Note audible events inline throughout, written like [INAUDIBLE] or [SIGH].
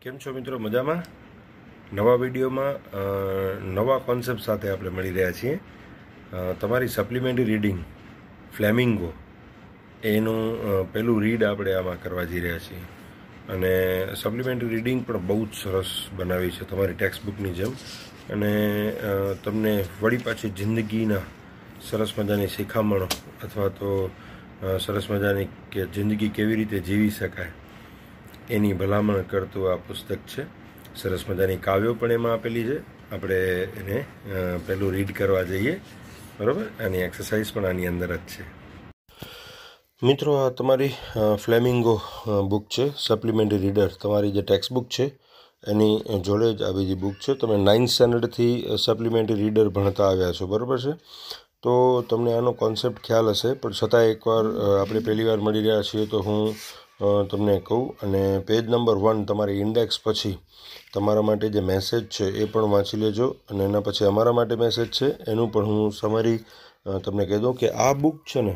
કેમ છો મિત્રો મજામાં નવા વિડીયોમાં નવા કોન્સેપ્ટ સાથે આપણે મળી રહ્યા છીએ તમારી સપ્લિમેન્ટરી રીડિંગ ફ્લેમિંગો એનું પહેલું રીડ આપણે આમાં કરવા જઈ રહ્યા છીએ અને સપ્લિમેન્ટરી રીડિંગ પણ બહુ જ સરસ બનાવી છે તમારી ટેક્સ્ટબુકની જેમ અને તમને વળી પાછી જિંદગીના સરસ મજાની શિખામણો અથવા તો સરસ મજાની કે જિંદગી કેવી રીતે જીવી શકાય એની ભલામણ કરતું આ પુસ્તક છે સરસ મજાની કાવ્યો પણ એમાં આપેલી છે આપણે એને પહેલું રીડ કરવા જઈએ બરાબર આની એક્સરસાઇઝ પણ આની અંદર જ છે મિત્રો આ તમારી ફ્લેમિંગો બુક છે સપ્લિમેન્ટરી રીડર તમારી જે ટેક્સ્ટ બુક છે એની જોડે જ આ બીજી બુક છે તમે નાઇન્થ સ્ટેન્ડર્ડથી સપ્લિમેન્ટરી રીડર ભણતા આવ્યા છો બરાબર છે તો તમને આનો કોન્સેપ્ટ ખ્યાલ હશે પણ છતાં એકવાર આપણે પહેલી વાર મળી રહ્યા છીએ તો હું તમને કહું અને પેજ નંબર વન તમારી ઇન્ડેક્સ પછી તમારા માટે જે મેસેજ છે એ પણ વાંચી લેજો અને એના પછી અમારા માટે મેસેજ છે એનું પણ હું સમરી તમને કહી દઉં કે આ બુક છે ને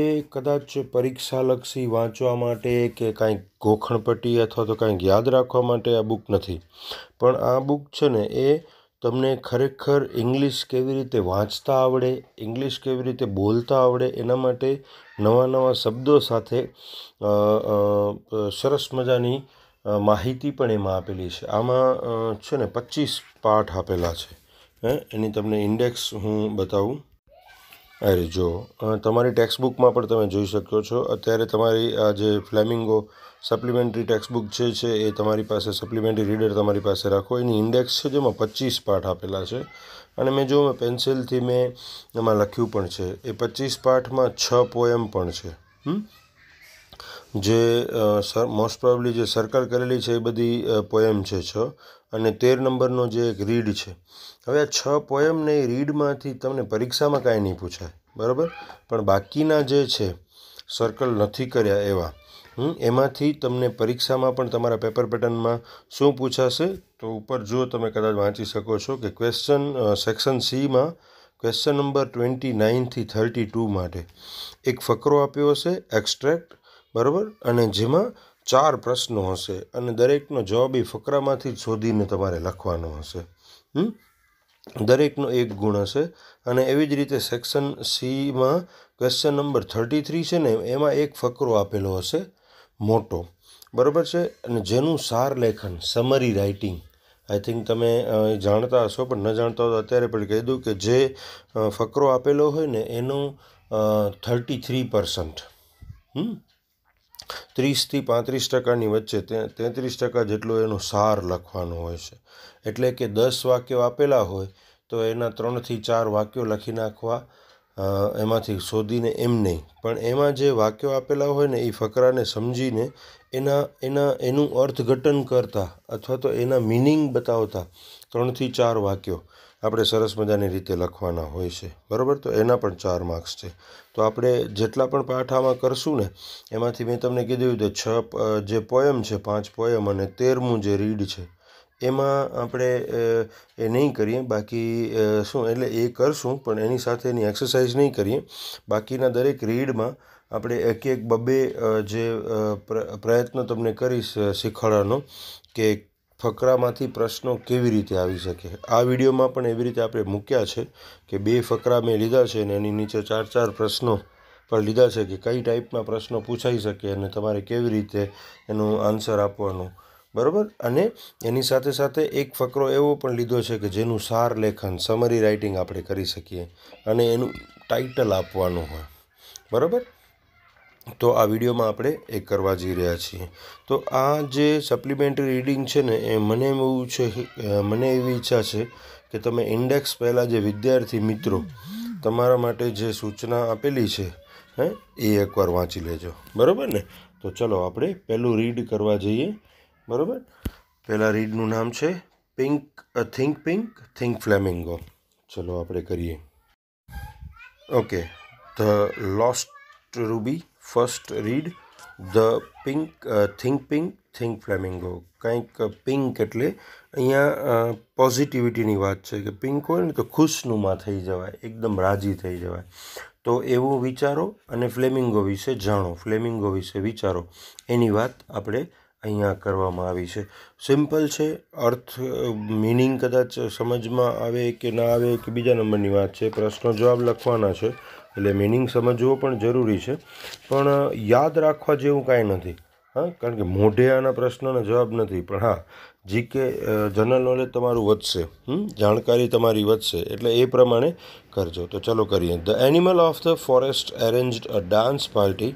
એ કદાચ પરીક્ષાલક્ષી વાંચવા માટે કે કાંઈક ગોખણપટ્ટી અથવા તો કાંઈક યાદ રાખવા માટે આ બુક નથી પણ આ બુક છે ને એ તમને ખરેખર ઇંગ્લિશ કેવી રીતે વાંચતા આવડે ઇંગ્લિશ કેવી રીતે બોલતા આવડે એના માટે નવા નવા શબ્દો સાથે સરસ મજાની માહિતી પણ એમાં આપેલી છે આમાં છે ને પચીસ પાઠ આપેલા છે હે એની તમને ઇન્ડેક્સ હું બતાવું અરે જો તમારી ટેક્સ્ટ બુકમાં પણ તમે જોઈ શકો છો અત્યારે તમારી આ જે ફ્લેમિંગો સપ્લિમેન્ટરી ટેક્સ્ટબુક જે છે એ તમારી પાસે સપ્લિમેન્ટરી રીડર તમારી પાસે રાખો એની ઇન્ડેક્સ છે જેમાં પચીસ પાઠ આપેલા છે અને મેં જો પેન્સિલથી મેં એમાં લખ્યું પણ છે એ પચીસ પાઠમાં છ પોએમ પણ છે જે મોસ્ટ પ્રોબ્લી જે સર્કલ કરેલી છે એ બધી પોએમ છે છ અને તેર નંબરનો જે એક રીડ છે હવે આ છ પોએમને એ રીડમાંથી તમને પરીક્ષામાં કાંઈ નહીં પૂછાય બરાબર પણ બાકીના જે છે સર્કલ નથી કર્યા એવા એમાંથી તમને પરીક્ષામાં પણ તમારા પેપર પેટર્નમાં શું પૂછાશે તો ઉપર જુઓ તમે કદાચ વાંચી શકો છો કે ક્વેશ્ચન સેક્શન સીમાં ક્વેશ્ચન નંબર ટ્વેન્ટી નાઇનથી થર્ટી ટુ માટે એક ફકરો આપ્યો હશે એક્સ્ટ્રેક્ટ બરાબર અને જેમાં ચાર પ્રશ્નો હશે અને દરેકનો જવાબ એ ફકરામાંથી જ શોધીને તમારે લખવાનો હશે દરેકનો એક ગુણ હશે અને એવી જ રીતે સેક્શન સીમાં ક્વેશ્ચન નંબર થર્ટી થ્રી છે ને એમાં એક ફકરો આપેલો હશે મોટો બરાબર છે અને જેનું સાર લેખન સમરી રાઇટિંગ આઈ થિંક તમે જાણતા હશો પણ ન જાણતા હો અત્યારે પણ કહી દઉં કે જે ફકરો આપેલો હોય ને એનું થર્ટી થ્રી પર્સન્ટ ત્રીસથી પાંત્રીસ ટકાની વચ્ચે તેત્રીસ ટકા જેટલો એનો સાર લખવાનો હોય છે એટલે કે દસ વાક્યો આપેલા હોય તો એના ત્રણથી ચાર વાક્યો લખી નાખવા એમાંથી શોધીને એમ નહીં પણ એમાં જે વાક્યો આપેલા હોય ને એ ફકરાને સમજીને એના એના એનું અર્થઘટન કરતા અથવા તો એના મિનિંગ બતાવતા ત્રણથી ચાર વાક્યો આપણે સરસ મજાની રીતે લખવાના હોય છે બરાબર તો એના પણ ચાર માર્ક્સ છે તો આપણે જેટલા પણ પાઠ આમાં કરશું ને એમાંથી મેં તમને કીધું કે છ જે પોયમ છે પાંચ પોયમ અને તેરમું જે રીડ છે એમાં આપણે એ નહીં કરીએ બાકી શું એટલે એ કરીશું પણ એની સાથે એની એક્સરસાઇઝ નહીં કરીએ બાકીના દરેક રીડમાં આપણે એક એક બબે જે પ્રયત્ન તમને કરીશ શીખવાડવાનો કે ફકરામાંથી પ્રશ્નો કેવી રીતે આવી શકે આ વિડીયોમાં પણ એવી રીતે આપણે મૂક્યા છે કે બે ફકરા મેં લીધા છે અને એની નીચે ચાર ચાર પ્રશ્નો પણ લીધા છે કે કઈ ટાઈપના પ્રશ્નો પૂછાઈ શકે અને તમારે કેવી રીતે એનું આન્સર આપવાનું બરાબર અને એની સાથે સાથે એક ફકરો એવો પણ લીધો છે કે જેનું સાર લેખન સમરી રાઇટિંગ આપણે કરી શકીએ અને એનું ટાઇટલ આપવાનું હોય બરાબર તો આ વિડીયોમાં આપણે એ કરવા જઈ રહ્યા છીએ તો આ જે સપ્લિમેન્ટરી રીડિંગ છે ને એ મને એવું છે મને એવી ઈચ્છા છે કે તમે ઇન્ડેક્સ પહેલાં જે વિદ્યાર્થી મિત્રો તમારા માટે જે સૂચના આપેલી છે હે એ એકવાર વાંચી લેજો બરાબર ને તો ચલો આપણે પહેલું રીડ કરવા જઈએ બરાબર પહેલાં રીડનું નામ છે pink think pink think flamingo ચલો આપણે કરીએ okay the lost ruby first read the pink think pink think flamingo કંઈક પિંક એટલે અહીંયા પોઝિટિવિટીની વાત છે કે પિંક હોય ને તો ખુશનુમા થઈ જવાય એકદમ રાજી થઈ જવાય તો એવું વિચારો અને ફ્લેમિંગો વિશે જાણો ફ્લેમિંગો વિશે વિચારો એની વાત આપણે અહીંયા કરવામાં આવી છે સિમ્પલ છે અર્થ મિનિંગ કદાચ સમજમાં આવે કે ના આવે કે બીજા નંબરની વાત છે પ્રશ્નો જવાબ લખવાના છે એટલે મિનિંગ સમજવો પણ જરૂરી છે પણ યાદ રાખવા જેવું કાંઈ નથી હા કારણ કે મોઢે આના પ્રશ્નોના જવાબ નથી પણ હા જીકે જનરલ નોલેજ તમારું વધશે જાણકારી તમારી વધશે એટલે એ પ્રમાણે કરજો તો ચલો કરીએ the animal of the forest arranged a dance party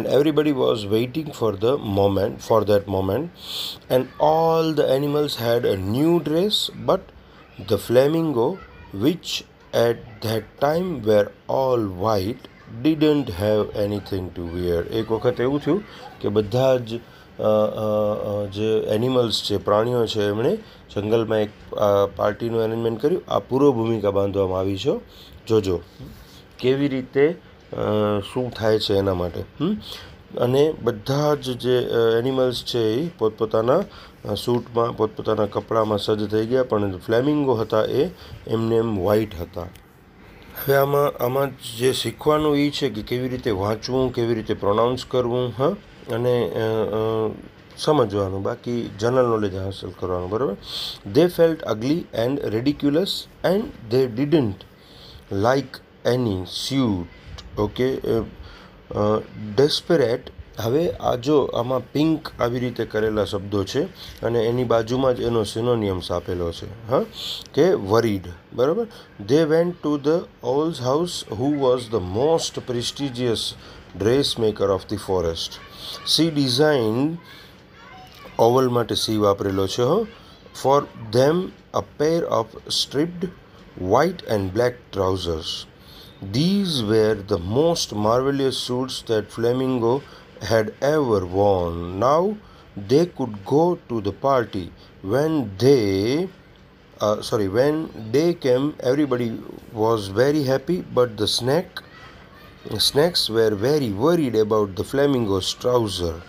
and everybody was waiting for the moment for that moment and all the animals had a new dress but the flamingo which at that time were all white didn't have anything to wear એક વખત એવું થયું કે બધા જ જે animals છે પ્રાણીઓ છે એમણે જંગલમાં એક પાર્ટીનું એરેન્જમેન્ટ કર્યું આ પૂર્વ ભૂમિકા બાંધવામાં આવી છે જોજો કેવી રીતે શું થાય છે એના માટે અને બધા જ જે એનિમલ્સ છે એ પોતપોતાના સૂટમાં પોતપોતાના કપડામાં સજ્જ થઈ ગયા પણ ફ્લેમિંગો હતા એ એમને એમ વ્હાઈટ હતા હવે આમાં આમાં જે શીખવાનું એ છે કે કેવી રીતે વાંચવું કેવી રીતે પ્રોનાઉન્સ કરવું હા અને સમજવાનું બાકી જનરલ નોલેજ હાંસલ કરવાનું બરાબર they felt ugly and ridiculous and they didn't like any suit okay desperate હવે આ જો આમાં પિંક આવી રીતે કરેલા શબ્દો છે અને એની બાજુમાં જ એનો સિનોનિયમ્સ આપેલો છે હા કે વરીડ બરાબર they went to the owl's house who was the most prestigious dress maker of the forest She designed oval માટે સી વાપરેલો છે for them a pair of white and black trousers. These were the most marvelous suits that Flamingo had ever worn. Now they could go to the party. When they, uh, sorry, when they came, everybody was very happy, but the snack. snakes were very worried about the flamingo's trouser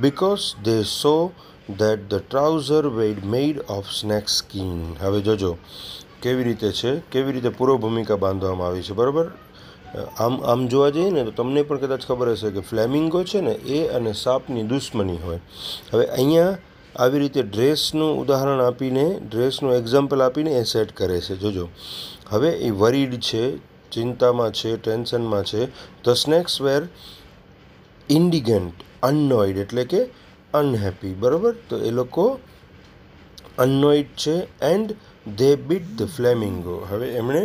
because they saw that the trouser were made of snake skin હવે જોજો કેવી રીતે છે કેવી રીતે પૂર્વ ભૂમિકા બાંધવામાં આવી છે બરાબર આમ આમ જોવા જઈએ ને તો તમને પણ કદાચ ખબર હશે કે ફ્લેમિંગો છે ને એ અને સાપની દુશ્મની હોય હવે અહીંયા આવી રીતે ડ્રેસનું ઉદાહરણ આપીને ડ્રેસનું એક્ઝામ્પલ આપીને એ સેટ કરે છે જોજો હવે એ વરીડ છે ચિંતામાં છે ટેન્શનમાં છે ધ સ્નેક્સ વેર ઇન્ડિગન્ટ અનનોઈડ એટલે કે અનહેપી બરાબર તો એ લોકો અનનોઇડ છે and they bit the flamingo હવે એમણે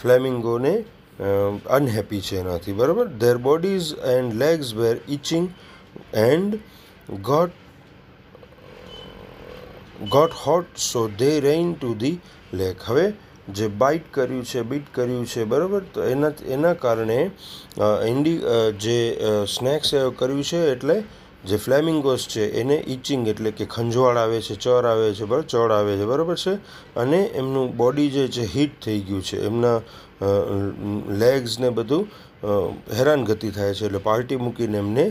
ફ્લેમિંગોને અનહેપી છે એનાથી બરાબર their bodies and legs were itching and got got hot so they ran to the lake હવે જે બાઇટ કર્યું છે બીટ કર્યું છે બરાબર તો એના એના કારણે ઇન્ડી જે સ્નેક્સ કર્યું છે એટલે જે ફ્લેમિંગોસ છે એને ઇચિંગ એટલે કે ખંજવાળ આવે છે ચર આવે છે બરાબર ચડ આવે છે બરાબર છે અને એમનું બોડી જે છે હીટ થઈ ગયું છે એમના લેગ્સને બધું હેરાનગતિ થાય છે એટલે પાર્ટી મૂકીને એમને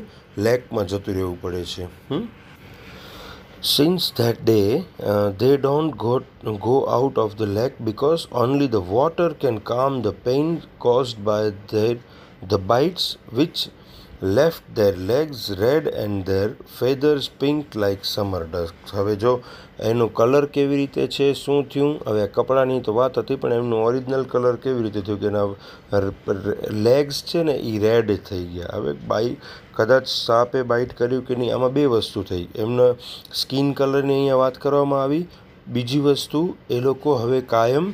લેકમાં જતું રહેવું પડે છે hmm Since that day, uh, they don't go, go out of the lake because only the water can calm the pain caused by their, the bites, which left their legs red and their feathers pink like summer dusk હવે જો એનું colour કેવી રીતે છે શું થયું હવે કપડાની તો વાત હતી પણ એમનું ઓરિજિનલ કલર કેવી રીતે થયું કે એના લેગ્સ છે ને એ રેડ થઈ ગયા હવે બાઈ કદાચ સાપે બાઇટ કર્યું કે નહીં આમાં બે વસ્તુ થઈ એમના સ્કિન કલરની અહીંયા વાત કરવામાં આવી બીજી વસ્તુ એ લોકો હવે કાયમ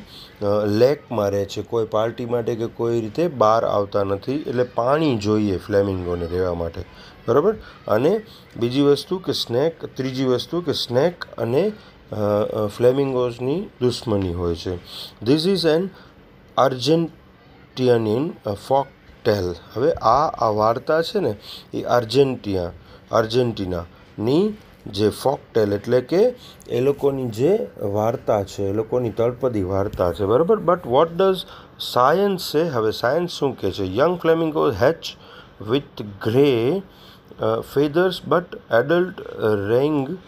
લેક મારે છે કોઈ પાર્ટી માટે કે કોઈ રીતે બહાર આવતા નથી એટલે પાણી જોઈએ ફ્લેમિંગોને રહેવા માટે બરાબર અને બીજી વસ્તુ કે સ્નેક ત્રીજી વસ્તુ કે સ્નેક અને ફ્લેમિંગોઝની દુશ્મની હોય છે this is an Argentinian folk tale હવે આ આ વાર્તા છે ને એ આર્જેન્ટિયા આર્જેન્ટિનાની जे फॉक टेल એટલે કે એ લોકોની જે વાર્તા છે એ લોકોની તળપદી વાર્તા છે બરાબર but what does science say have science શું કહે છે young flamingos hatch with grey feathers but adult range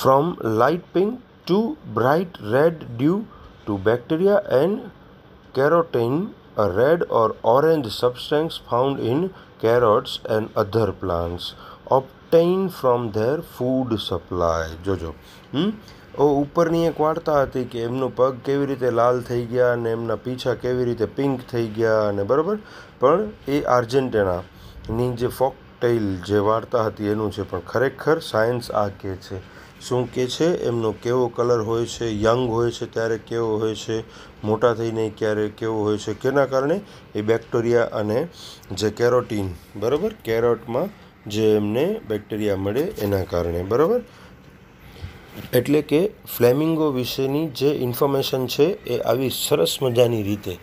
from light pink to bright red due to bacteria and carotene a red or orange substance found in carrots and other plants of obtain from their food supply જોજો ઓ ઉપરની એક વાર્તા હતી કે એમનો પગ કેવી રીતે લાલ થઈ ગયા અને એમના પીછા કેવી રીતે પિંક થઈ ગયા અને બરાબર પણ એ આર્જેન્ટિનાની જે ફોક ટેઇલ જે વાર્તા હતી એનું છે પણ ખરેખર સાયન્સ આ કહે છે શું કહે છે એમનો કેવો કલર હોય છે યંગ હોય છે ત્યારે કેવો હોય છે મોટા થઈને ક્યારે કેવો હોય છે કેના કારણે એ બેક્ટેરિયા અને જે કેરોટીન બરાબર કેરોટમાં જે એમને બેક્ટેરિયા મળે એના કારણે બરાબર એટલે કે ફ્લેમિંગો વિશેની જે ઇન્ફોર્મેશન છે એ આવી સરસ મજાની રીતે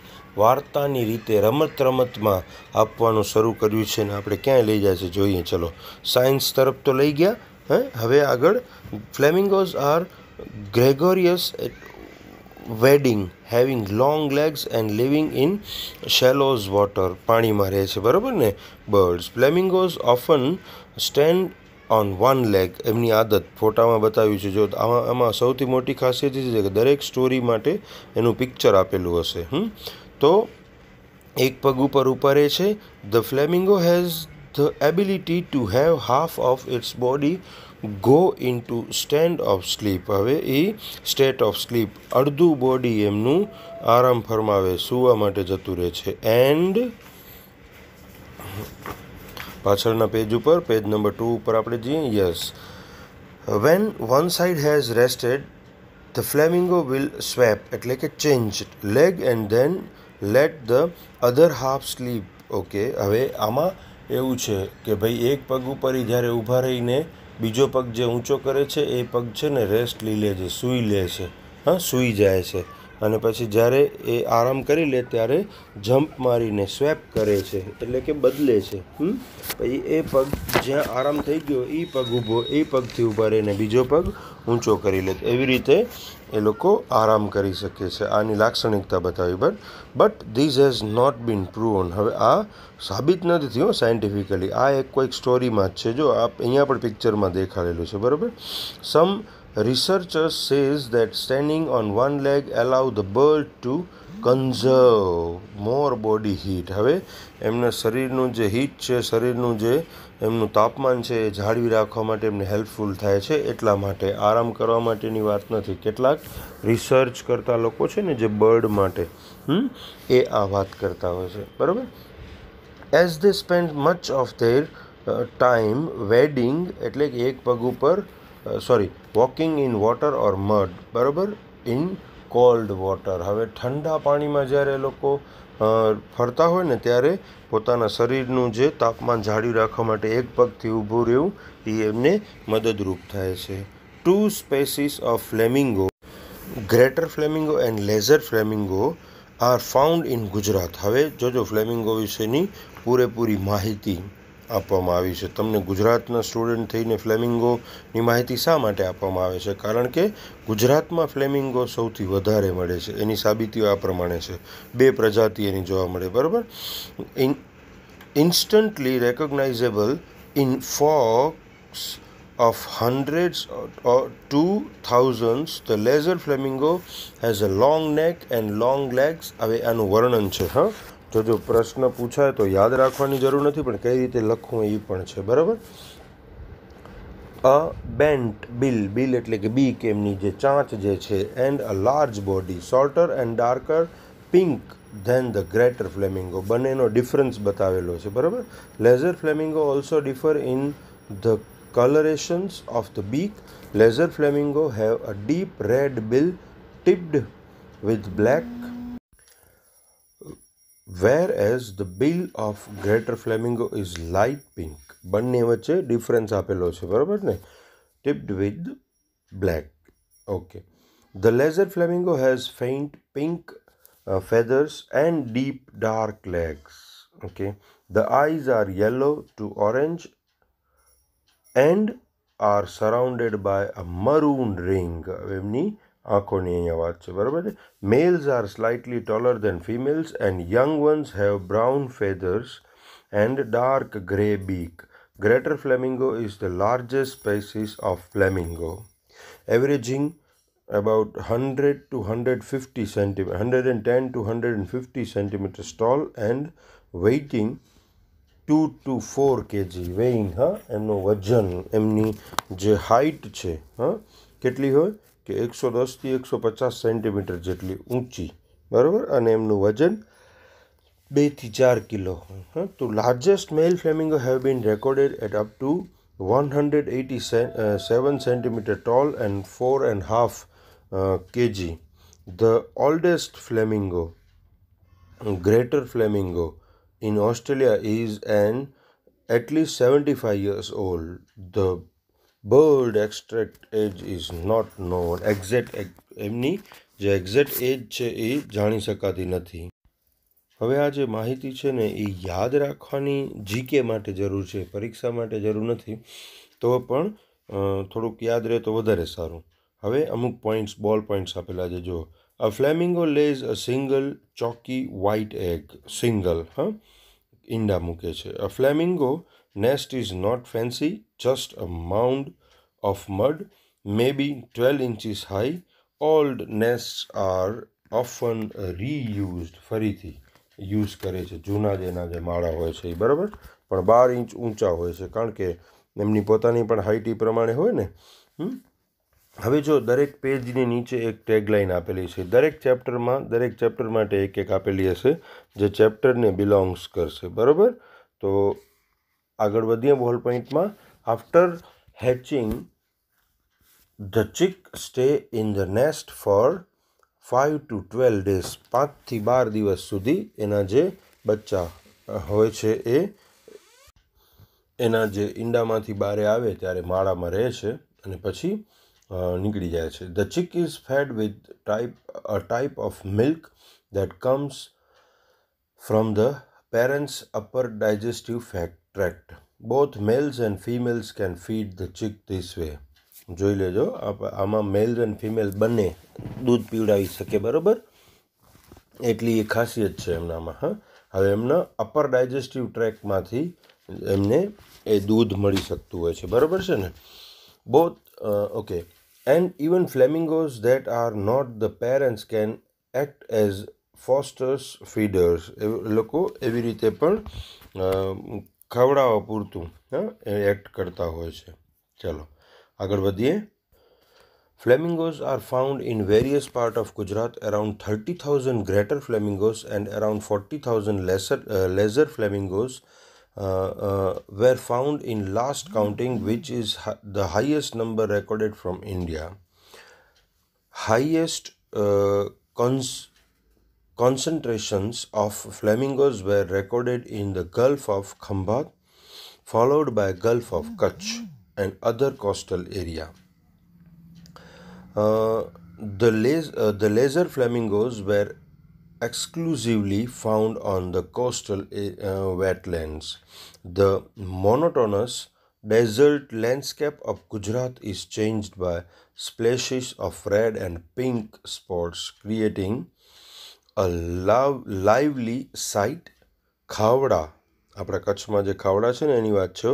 વાર્તાની રીતે રમત રમતમાં આપવાનું શરૂ કર્યું છે ને આપણે ક્યાંય લઈ જાય છે જોઈએ ચલો સાયન્સ તરફ તો લઈ ગયા હે હવે આગળ flamingos are gregarious wading having long legs and living in shallows water પાણીમાં રહે છે બરાબર ને birds flamingos often stand on one leg એમની આદત ફોટામાં બતાવ્યું છે જો આમાં આમાં સૌથી મોટી ખાસિયત છે કે દરેક સ્ટોરી માટે એનું પિક્ચર આપેલું હશે તો એક પગ ઉપર ઉપારે છે the flamingo has the ability to have half of its body go into stand of sleep હવે એ સ્ટેટ ઓફ સ્લીપ અડધું બોડી એમનું આરામ ફરમાવે સૂવા માટે જતું રહે છે એન્ડ પાછળના પેજ ઉપર પેજ નંબર ટુ ઉપર આપણે જઈએ yes when one side has rested the flamingo will swap એટલે કે change leg and then let the other half sleep okay હવે આમાં એવું છે કે ભાઈ એક પગ ઉપર જ્યારે ઊભા રહીને બીજો પગ જે ઊંચો કરે છે એ પગ છે ને રેસ્ટ લઈ લે છે સૂઈ લે છે હા સૂઈ જાય છે અને પછી જ્યારે એ આરામ કરી લે ત્યારે જમ્પ મારીને સ્વેપ કરે છે એટલે કે બદલે છે પછી એ પગ જ્યાં આરામ થઈ ગયો એ પગ ઊભો એ પગથી ઊભા રહીને બીજો પગ ઊંચો કરી લે એવી રીતે એ લોકો આરામ કરી શકે છે આની લાક્ષણિકતા બતાવી but but these has not been proven હવે આ સાબિત નથી થયું સાયન્ટિફિકલી આ એક કોઈક સ્ટોરીમાં જ છે જો આ અહીંયા પણ પિક્ચરમાં દેખાડેલું છે બરાબર some researchers says that standing on one leg allow the bird to conserve more body heat હવે એમના શરીરનું જે હીટ છે શરીરનું જે એમનું તાપમાન છે એ જાળવી રાખવા માટે એમને હેલ્પફુલ થાય છે એટલા માટે આરામ કરવા માટેની વાત નથી કેટલાક રિસર્ચ કરતા લોકો છે ને જે બર્ડ માટે એ આ વાત કરતા હોય છે બરાબર as they spend much of their time wading એટલે કે એક પગ ઉપર sorry walking in water or mud બરાબર ઇન કોલ્ડ વોટર હવે ઠંડા પાણીમાં જ્યારે લોકો ફરતા હોય ને ત્યારે પોતાના શરીરનું જે તાપમાન જાળવી રાખવા માટે એક પગથી ઊભું રહેવું એ એમને મદદરૂપ થાય છે two species of flamingo greater flamingo and lesser flamingo are found in Gujarat હવે જોજો ફ્લેમિંગો વિશેની પૂરેપૂરી માહિતી આપવામાં આવી છે તમને ગુજરાતના સ્ટુડન્ટ થઈને ફ્લેમિંગોની માહિતી શા માટે આપવામાં આવે છે કારણ કે ગુજરાતમાં ફ્લેમિંગો સૌથી વધારે મળે છે એની સાબિતીઓ આ પ્રમાણે છે બે પ્રજાતિ એની જોવા મળે બરાબર instantly recognisable in flocks of hundreds or two thousands the laser flamingo has a long neck and long legs હવે આનું વર્ણન છે હા જો જો પ્રશ્ન પૂછાય તો યાદ રાખવાની જરૂર નથી પણ કઈ રીતે લખવું એ પણ છે બરાબર અ બેન્ટ બિલ બિલ એટલે કે બી કેમની જે ચાંચ જે છે and a large body shorter and darker pink than the greater flamingo બંનેનો ડિફરન્સ બતાવેલો છે બરાબર lesser flamingo also differ in the colourations of the beak lesser flamingo have a deep red bill tipped with black whereas the bill of greater flamingo is light pink banne vache difference aapelo chhe barabar ne tipped with black okay the lesser flamingo has faint pink uh, feathers and deep dark legs okay the eyes are yellow to orange and are surrounded by a maroon ring avemni આંખોની અહીંયા વાત છે બરાબર છે males are slightly taller than females and young ones have brown feathers and dark grey beak greater flamingo is the largest species of flamingo averaging about hundred hundred two fifty about hundred and 150 two hundred and fifty centimetre tall and weighing two two four KG weighing હા એમનું વજન એમની જે height છે હા કેટલી હોય के एक सौ दस थी एक सौ पचास सेंटीमीटर जटली ऊँची बराबर अनेमन वजन बे चार किलो हाँ तो largest male flamingo have been recorded at up to one hundred eighty seven centimetre tall and four and half K G the oldest flamingo greater flamingo in Australia is an at least seventy five years old the bold extract age is not known exact એમની જે exact એજ છે એ જાણી શકાતી નથી હવે આ જે માહિતી છે ને એ યાદ રાખવાની જીકે માટે જરૂર છે પરીક્ષા માટે જરૂર નથી તો પણ થોડુંક યાદ રહે તો વધારે સારું હવે અમુક પોઈન્ટ્સ બોલ પોઈન્ટ્સ આપેલા છે જો a flamingo lays a single chalky white egg single હા ઈંડા મૂકે છે a flamingo nest is not fancy, just a mound of mud, maybe 12 inches high old nests are often reused ફરીથી યુઝ કરે છે જૂના જેના જે માળા હોય છે એ બરાબર પણ બાર ઇંચ ઊંચા હોય છે કારણ કે એમની પોતાની પણ હાઇટી પ્રમાણે હોય ને હવે જો દરેક પેજની નીચે એક ટેગલાઇન આપેલી છે દરેક ચેપ્ટરમાં દરેક ચેપ્ટર માટે એક એક આપેલી હશે જે ચેપ્ટરને બિલોંગ્સ કરશે બરાબર તો આગળ વધીએ બોલ પોઈન્ટમાં after hatching the chick stay in the nest for five to twelve days પાંચથી બાર દિવસ સુધી એના જે બચ્ચા હોય છે એ એના જે ઈંડામાંથી બારે આવે ત્યારે માળામાં રહે છે અને પછી નીકળી જાય છે the chick is fed with type a type of milk that comes from the parents upper digestive fact tract both males and females can feed the chick this way જોઈ લેજો આમાં મેલ્સ એન્ડ ફિમેલ બંને દૂધ પીવડાવી શકે બરાબર એટલી એ ખાસિયત છે એમનામાં હા હવે એમના અપર ડાયજેસ્ટિવ ટ્રેકમાંથી એમને એ દૂધ મળી શકતું હોય છે બરાબર છે ને both okay and even flamingos that are not the parents can act as fosters feeders એ લોકો એવી રીતે પણ खवड़ा पूरत एक्ट करता हो चलो आगे flamingos are found in various part of Gujarat around thirty thousand greater flamingos and around forty thousand lesser lesser flamingos were found in last counting which is the highest number recorded from India highest Concentrations of flamingos were recorded in the Gulf of Khambat, followed by Gulf of Kutch and other coastal area. Uh, the, uh, the laser flamingos were exclusively found on the coastal uh, wetlands. The monotonous desert landscape of Gujarat is changed by splashes of red and pink spots, creating a lively lively sight Khavda આપણા કચ્છમાં જે ખાવડા છે ને એની વાત છે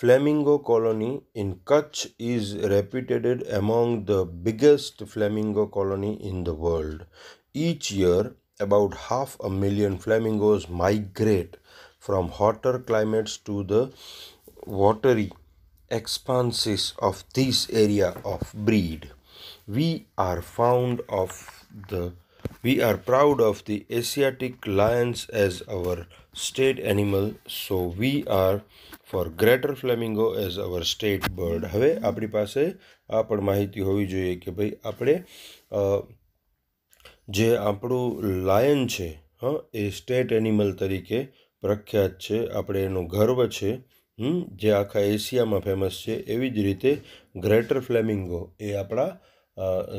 flamingo colony in Kutch is reputed among the biggest flamingo colony in the world each year about half a million flamingos migrate from hotter climates to the watery expanses of this area of breed we are fond of the We are proud of the Asiatic lions as our state animal, so we are for greater flamingo as our state bird હવે આપણી પાસે આ પણ માહિતી હોવી જોઈએ કે ભાઈ આપણે જે આપણું લાયન છે હં એ સ્ટેટ એનિમલ તરીકે પ્રખ્યાત છે આપણે એનો ગર્વ છે જે આખા એશિયામાં ફેમસ છે એવી જ રીતે ગ્રેટર ફ્લેમિંગો એ આપણા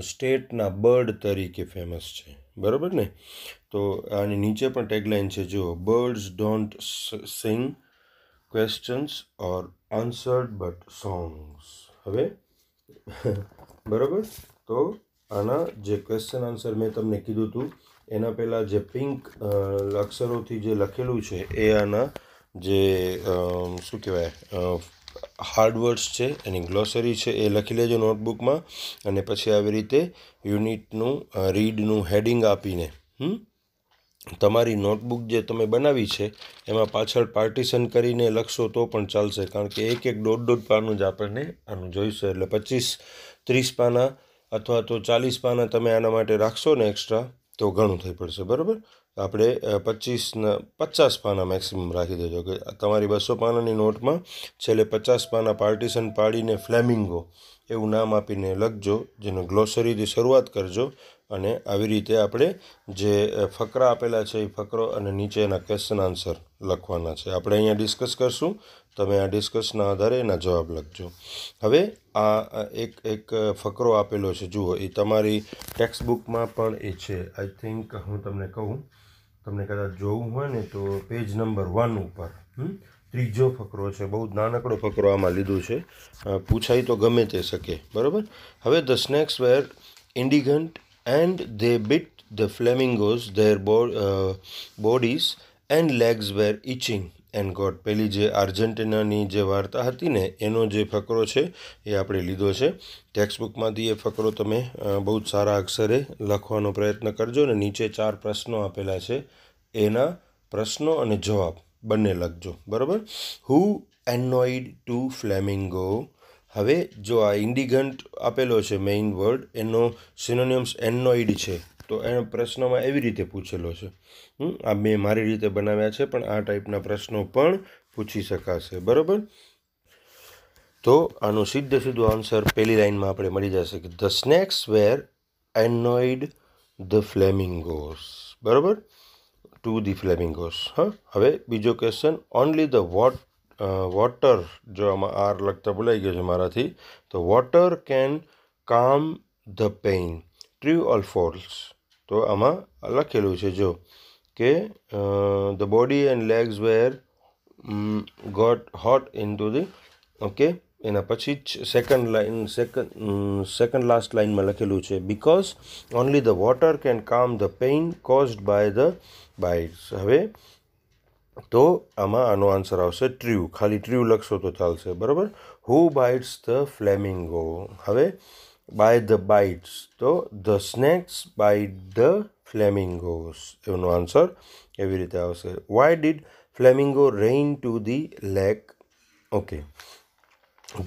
સ્ટેટના બર્ડ તરીકે ફેમસ છે બરાબર ને તો આની નીચે પણ ટેગલાઇન છે જુઓ birds don't sing questions or answered but songs હવે [LAUGHS] બરાબર તો આના જે ક્વેશ્ચન આન્સર મેં તમને કીધું હતું એના પહેલાં જે પિંક અક્ષરોથી જે લખેલું છે એ આના જે શું કહેવાય હાર્ડ વર્ડ્સ છે એની ગ્લોસરી છે એ લખી લેજો નોટબુકમાં અને પછી આવી રીતે યુનિટનું રીડનું હેડિંગ આપીને તમારી નોટબુક જે તમે બનાવી છે એમાં પાછળ પાર્ટીશન કરીને લખશો તો પણ ચાલશે કારણ કે એક એક દોઢ દોઢ પાનું જ આપણને આનું જોઈશું એટલે પચીસ ત્રીસ પાના અથવા તો ચાલીસ પાના તમે આના માટે રાખશો ને એક્સ્ટ્રા તો ઘણું થઈ પડશે બરાબર આપણે પચીસ પચાસ પાના મેક્સિમમ રાખી દેજો કે તમારી બસો પાનાની નોટમાં છેલ્લે પચાસ પાના પાર્ટીશન પાડીને ફ્લેમિંગો એવું નામ આપીને લખજો જેને ગ્લોસરીથી શરૂઆત કરજો અને આવી રીતે આપણે જે ફકરા આપેલા છે એ ફકરો અને નીચે એના ક્વેશ્ચન આન્સર લખવાના છે આપણે અહીંયા ડિસ્કસ કરશું તમે આ ડિસ્કસના આધારે એના જવાબ લખજો હવે આ એક એક ફકરો આપેલો છે જુઓ એ તમારી ટેક્સ્ટ બુકમાં પણ એ છે આઈ થિંક હું તમને કહું તમને કદાચ જોવું હોય ને તો પેજ નંબર વન ઉપર ત્રીજો ફકરો છે બહુ નાનકડો ફકરો આમાં લીધો છે પૂછાય તો ગમે તે શકે બરાબર હવે the snakes were indignant and they bit the flamingos their bodies and legs were itching and god પેલી જે આર્જેન્ટિનાની જે વાર્તા હતી ને એનો જે ફકરો છે એ આપણે લીધો છે ટેક્સ્ટબુકમાંથી એ ફકરો તમે બહુ જ સારા અક્ષરે લખવાનો પ્રયત્ન કરજો ને નીચે ચાર પ્રશ્નો આપેલા છે એના પ્રશ્નો અને જવાબ બંને લખજો બરાબર હુ એનોઇડ ટુ ફ્લેમિંગો હવે જો આ ઇન્ડિગન્ટ આપેલો છે મેઇન વર્ડ એનો સિનોનિયમ્સ એનોઇડ છે તો એણે પ્રશ્નોમાં એવી રીતે પૂછેલો છે આ મેં મારી રીતે બનાવ્યા છે પણ આ ટાઈપના પ્રશ્નો પણ પૂછી શકાશે બરાબર તો આનો સીધે સીધો આન્સર પહેલી લાઇનમાં આપણે મળી જશે કે the snakes were annoyed the flamingos બરાબર ટુ ધી ફ્લેમિંગોસ હા હવે બીજો question only the what water જો આમાં આર લગતા ભૂલાઈ ગયો છે મારાથી તો water can calm the pain true or false તો આમાં લખેલું છે જો કે the body and legs were got hot in to the okay એના પછી જ second line second second last લાઇનમાં લખેલું છે because only the water can calm the pain caused by the bites હવે તો આમાં આનો આન્સર આવશે ટ્ર્યુ ખાલી ટ્ર્યુ લખશો તો ચાલશે બરાબર હુ બાઇટ્સ ધ ફ્લેમિંગો હવે by the bites. so the snakes by the flamingos. એવનો આંસર એવી રીતે આવશે. Why did flamingo rain to the leg? Okay.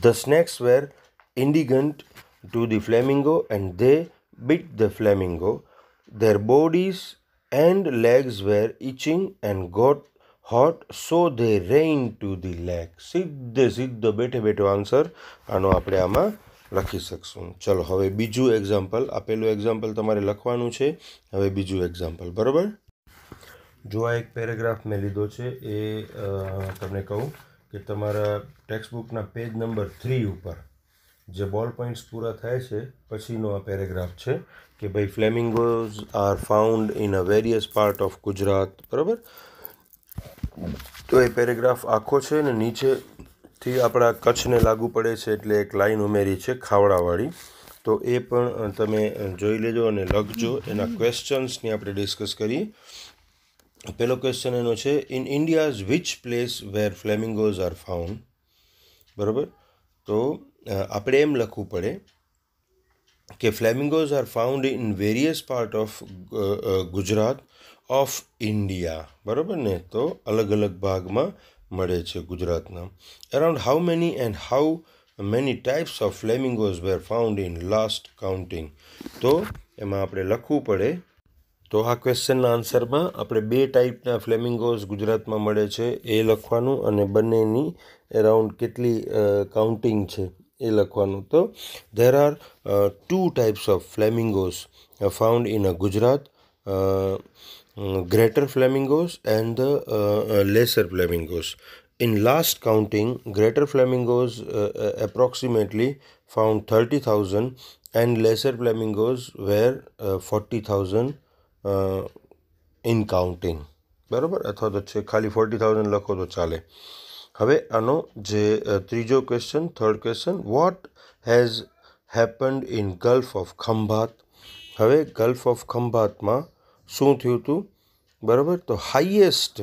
The snakes were indignant to the flamingo and they bit the flamingo. Their bodies and legs were itching and got hot so they rain to the lake. સીધે સીધો બેઠે બેઠો answer આનો આપણે આમાં લખી શકશું ચલો હવે બીજું એક્ઝામ્પલ આપેલું એક્ઝામ્પલ તમારે લખવાનું છે હવે બીજું એક્ઝામ્પલ બરાબર જો આ એક પેરેગ્રાફ મેં લીધો છે એ તમને કહું કે તમારા ટેક્સ્ટબુકના પેજ નંબર થ્રી ઉપર જે બોલ પોઈન્ટ્સ પૂરા થાય છે પછીનો આ પેરેગ્રાફ છે કે ભાઈ flamingos are found in a various part of Gujarat બરાબર તો એ પેરેગ્રાફ આખો છે ને નીચે થી આપણા કચ્છને લાગુ પડે છે એટલે એક લાઈન ઉમેરી છે ખાવડાવાળી તો એ પણ તમે જોઈ લેજો અને લખજો એના ક્વેશ્ચન્સની આપણે ડિસ્કસ કરીએ પહેલો ક્વેશ્ચન એનો છે in India's which place where flamingos are found બરાબર તો આપણે એમ લખવું પડે કે flamingos are found in various part of Gujarat of India બરાબર ને તો અલગ અલગ ભાગમાં મળે છે ગુજરાતના around how many and how many types of flamingos were found in last counting તો એમાં આપણે લખવું પડે તો આ ક્વેશ્ચનના આન્સરમાં આપણે બે ટાઈપના ફ્લેમિંગોઝ ગુજરાતમાં મળે છે એ લખવાનું અને બંનેની એરાઉન્ડ કેટલી કાઉન્ટિંગ છે એ લખવાનું તો there are two types of flamingos found in a Gujarat Mm, greater flamingos and the uh, uh, lesser flamingos. In last counting, greater flamingos uh, uh approximately found 30,000 and lesser flamingos were uh, 40,000 uh, in counting. બરાબર અથવા તો છે ખાલી forty thousand thousand લખો તો ચાલે હવે આનો જે ત્રીજો question third question what has happened in gulf of Khambhat હવે ગલ્ફ ઓફ ખંભાતમાં શું થયું હતું બરાબર તો highest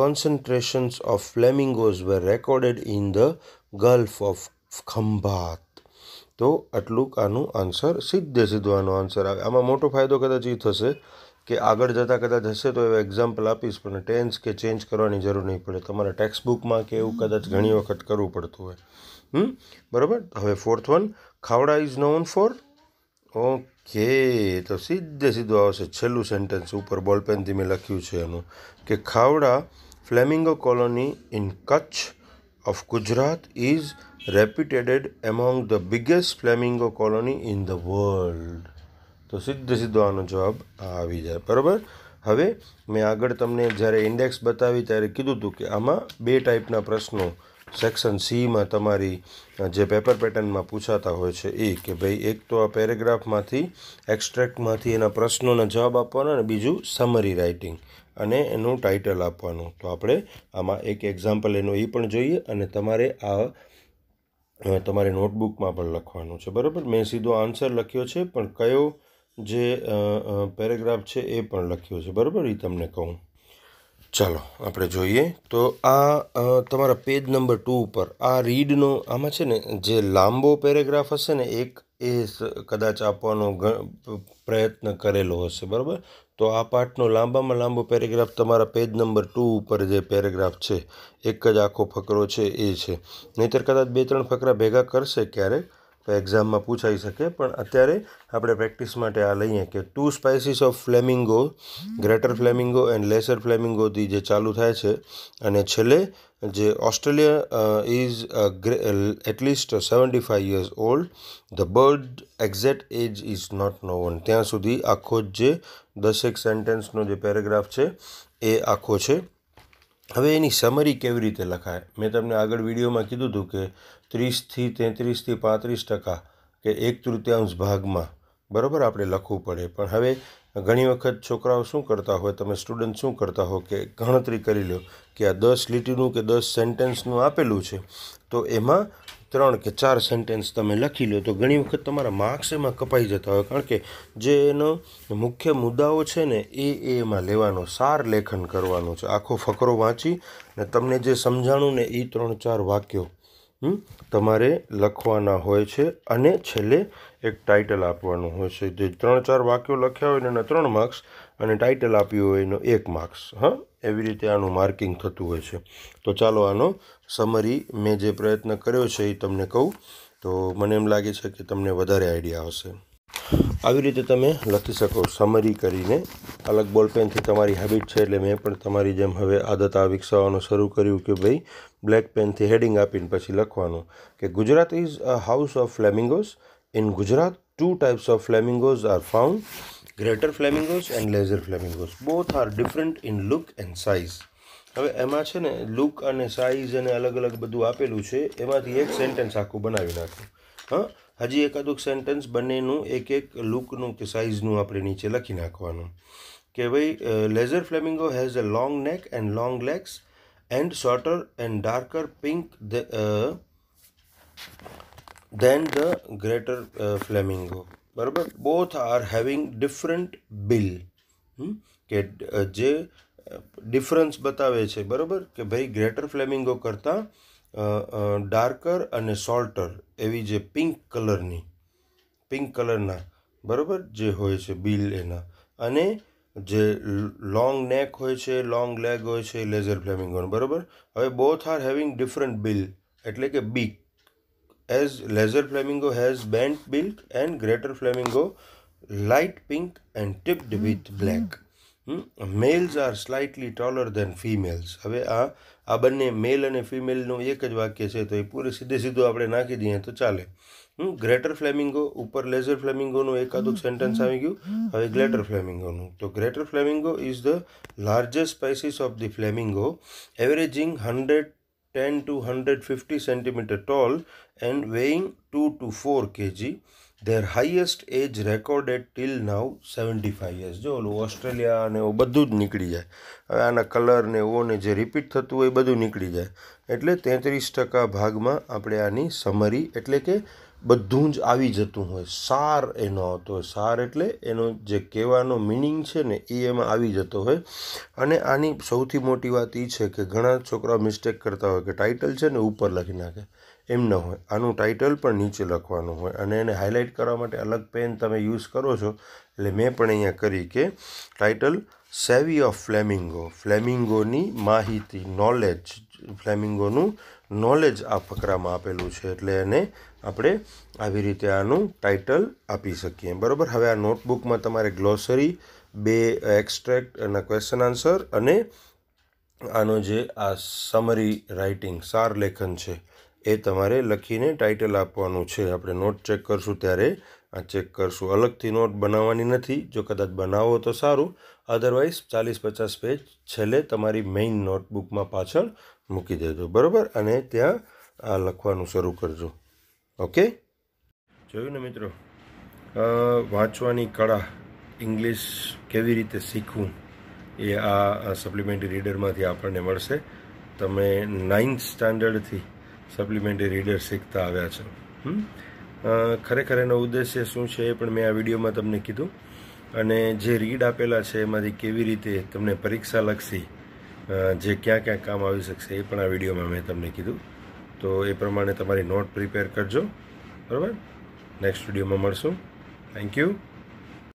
concentrations of flamingos were recorded in the gulf of Khambhat તો આટલું આનું આન્સર સીધે સીધો આનો આન્સર આવે આમાં મોટો ફાયદો કદાચ એ થશે કે આગળ જતાં કદાચ હશે તો એવા એક્ઝામ્પલ આપીશ પણ ટેન્સ કે ચેન્જ કરવાની જરૂર નહીં પડે તમારા ટેક્સ્ટબુકમાં કે એવું કદાચ ઘણી વખત કરવું પડતું હોય હમ બરાબર હવે fourth one Khavda is known for okay કે તો સીધે સીધું આવશે છેલ્લું સેન્ટેન્સ ઉપર બોલપેનથી મેં લખ્યું છે એનું કે Khavda flamingo colony in Kutch of Gujarat is reputed among the biggest flamingo colony in the world તો સીધે સીધો આનો જવાબ આવી જાય બરાબર હવે મેં આગળ તમને જ્યારે ઇન્ડેક્સ બતાવી ત્યારે કીધું હતું કે આમાં બે ટાઈપના પ્રશ્નો સેક્શન સીમાં તમારી જે પેપર પેટર્નમાં પૂછાતા હોય છે એ કે ભાઈ એક તો આ પેરેગ્રાફમાંથી એક્સ્ટ્રેક્ટમાંથી એના પ્રશ્નોના જવાબ આપવાનો અને બીજું સમરી રાઇટિંગ અને એનું ટાઇટલ આપવાનું તો આપણે આમાં એક એક્ઝામ્પલ એનું એ પણ જોઈએ અને તમારે આ તમારે નોટબુકમાં પણ લખવાનું છે બરાબર મેં સીધો આન્સર લખ્યો છે પણ કયો જે પેરેગ્રાફ છે એ પણ લખ્યો છે બરાબર એ તમને કહું ચાલો આપણે જોઈએ તો આ તમારા પેજ નંબર ટુ ઉપર આ રીડનો આમાં છે ને જે લાંબો પેરેગ્રાફ હશે ને એક એ કદાચ આપવાનો પ્રયત્ન કરેલો હશે બરાબર તો આ પાઠનો લાંબામાં લાંબો પેરેગ્રાફ તમારા પેજ નંબર ટુ ઉપર જે પેરેગ્રાફ છે એક જ આખો ફકરો છે એ છે નહીંતર કદાચ બે ત્રણ ફકરા ભેગા કરશે ક્યારેક તો એક્ઝામમાં પૂછાઈ શકે પણ અત્યારે આપણે પ્રેક્ટિસ માટે આ લઈએ કે two species of flamingo greater flamingo and lesser ફ્લેમિંગોથી જે ચાલુ થાય છે અને છેલ્લે જે Australia is at least seventy five years old the bird exact age is not known ત્યાં સુધી આખો જ જે દસેક સેન્ટેન્સનો જે પેરેગ્રાફ છે એ આખો છે હવે એની સમરી કેવી રીતે લખાય મેં તમને આગળ વિડીયોમાં કીધું હતું કે ત્રીસથી તેત્રીસથી પાંત્રીસ ટકા કે એક તૃતીયાંશ ભાગમાં બરાબર આપણે લખવું પડે પણ હવે ઘણી વખત છોકરાઓ શું કરતા હોય તમે સ્ટુડન્ટ શું કરતા હો કે ગણતરી કરી લો કે આ દસ લીટીનું કે દસ સેન્ટેન્સનું આપેલું છે તો એમાં ત્રણ કે ચાર સેન્ટેન્સ તમે લખી લો તો ઘણી વખત તમારા માર્ક્સ એમાં કપાઈ જતા હોય કારણ કે જે એનો મુખ્ય મુદ્દાઓ છે ને એ એમાં લેવાનો સાર લેખન કરવાનો છે આખો ફકરો વાંચી ને તમને જે સમજાણું ને એ ત્રણ ચાર વાક્યો તમારે લખવાના હોય છે અને છેલ્લે એક ટાઇટલ આપવાનું હોય છે જે ત્રણ ચાર વાક્યો લખ્યા હોય એના ત્રણ માર્ક્સ અને ટાઇટલ આપ્યું હોય એનો એક માર્ક્સ હા એવી રીતે આનું માર્કિંગ થતું હોય છે તો ચાલો આનો સમરી મેં જે પ્રયત્ન કર્યો છે એ તમને કહું તો મને એમ લાગે છે કે તમને વધારે આઈડિયા આવશે આવી રીતે તમે લખી શકો સમરી કરીને અલગ બોલપેનથી તમારી હેબિટ છે એટલે મેં પણ તમારી જેમ હવે આદત આ વિકસાવવાનું શરૂ કર્યું કે ભાઈ બ્લેક પેનથી હેડિંગ આપીને પછી લખવાનું કે Gujarat is a house of flamingos in Gujarat two types of flamingos are found greater flamingos and lesser flamingos both are different in look and size હવે એમાં છે ને લુક અને સાઇઝ અને અલગ અલગ બધું આપેલું છે એમાંથી એક સેન્ટેન્સ આખું બનાવી નાખ્યું હા હજી એકાદુક સેન્ટેન્સ બંનેનું એક એક લુકનું કે સાઇઝનું આપણે નીચે લખી નાખવાનું કે ભાઈ lesser flamingo has a long neck and long legs and shorter and darker pink the, uh, than the greater uh, flamingo બરાબર both are having different bill કે જે ડિફરન્સ બતાવે છે બરાબર કે ભાઈ ગ્રેટર ફ્લેમિંગો કરતાં ડાર્કર અને સોલ્ટર એવી જે પિંક કલરની પિંક કલરના બરાબર જે હોય છે બિલ એના અને જે લોંગ નેક હોય છે લોંગ લેગ હોય છે લેઝર ફ્લેમિંગોન બરાબર હવે both are having different bill એટલે કે beak as lesser flamingo has bent bill and greater flamingo light pink and tipped with black males are slightly taller than females હવે આ આ બંને મેલ અને ફિમેલનું એક જ વાક્ય છે તો એ પૂરે સીધે સીધું આપણે નાખી દઈએ તો ચાલે હું ગ્રેટર ફ્લેમિંગો ઉપર લેઝર ફ્લેમિંગોનું એકાદું સેન્ટેન્સ આવી ગયું હવે ગ્રેટર ફ્લેમિંગોનું તો greater flamingo is the largest species of the flamingo averaging hundred ten to hundred fifty centimetre tall and weighing two two four KG their highest age recorded till now seventy five years જો ઓલું Australia અને એવું બધું જ નીકળી જાય હવે આના કલર ને એવો ને જે રિપીટ થતું હોય એ બધું નીકળી જાય એટલે તેત્રીસ ટકા ભાગમાં આપણે આની સમરી એટલે કે બધું જ આવી જતું હોય સાર એનો આવતો હોય સાર એટલે એનો જે કહેવાનો મિનિંગ છે ને એ એમાં આવી જતો હોય અને આની સૌથી મોટી વાત એ છે કે ઘણા છોકરાઓ મિસ્ટેક કરતા હોય કે ટાઇટલ છે ને ઉપર લખી નાખે એમ ન હોય આનું ટાઇટલ પણ નીચે લખવાનું હોય અને એને હાઇલાઇટ કરવા માટે અલગ પેન તમે યુઝ કરો છો એટલે મેં પણ અહીંયા કરી કે ટાઇટલ સેવી ઓફ ફ્લેમિંગો ફ્લેમિંગોની માહિતી નોલેજ ફ્લેમિંગોનું નોલેજ આ ફકરામાં આપેલું છે એટલે એને આપણે આવી રીતે આનું ટાઇટલ આપી શકીએ બરાબર હવે આ નોટબુકમાં તમારે ગ્લોસરી બે એક્સ્ટ્રેક્ટ અને ક્વેશ્ચન આન્સર અને આનો જે આ સમરી રાઇટિંગ સાર લેખન છે એ તમારે લખીને ટાઇટલ આપવાનું છે આપણે નોટ ચેક કરશું ત્યારે આ ચેક કરશું અલગથી નોટ બનાવવાની નથી જો કદાચ બનાવો તો સારું અધરવાઇઝ ચાલીસ પચાસ પેજ છેલ્લે તમારી મેઇન નોટબુકમાં પાછળ મૂકી દેજો બરાબર અને ત્યાં આ લખવાનું શરૂ કરજો ઓકે જોયું ને મિત્રો વાંચવાની કળા ઇંગ્લિશ કેવી રીતે શીખવું એ આ સપ્લિમેન્ટરી રીડરમાંથી આપણને મળશે તમે નાઇન્થ સ્ટાન્ડર્ડથી સપ્લિમેન્ટરી રીડર શીખતા આવ્યા છો ખરેખર એનો ઉદ્દેશ્ય શું છે એ પણ મેં આ વિડીયોમાં તમને કીધું અને જે રીડ આપેલા છે એમાંથી કેવી રીતે તમને પરીક્ષા પરીક્ષાલક્ષી જે ક્યાં ક્યાં કામ આવી શકશે એ પણ આ વિડીયોમાં મેં તમને કીધું તો એ પ્રમાણે તમારી નોટ પ્રિપેર કરજો બરાબર નેક્સ્ટ વિડીયોમાં મળશું થેન્ક યુ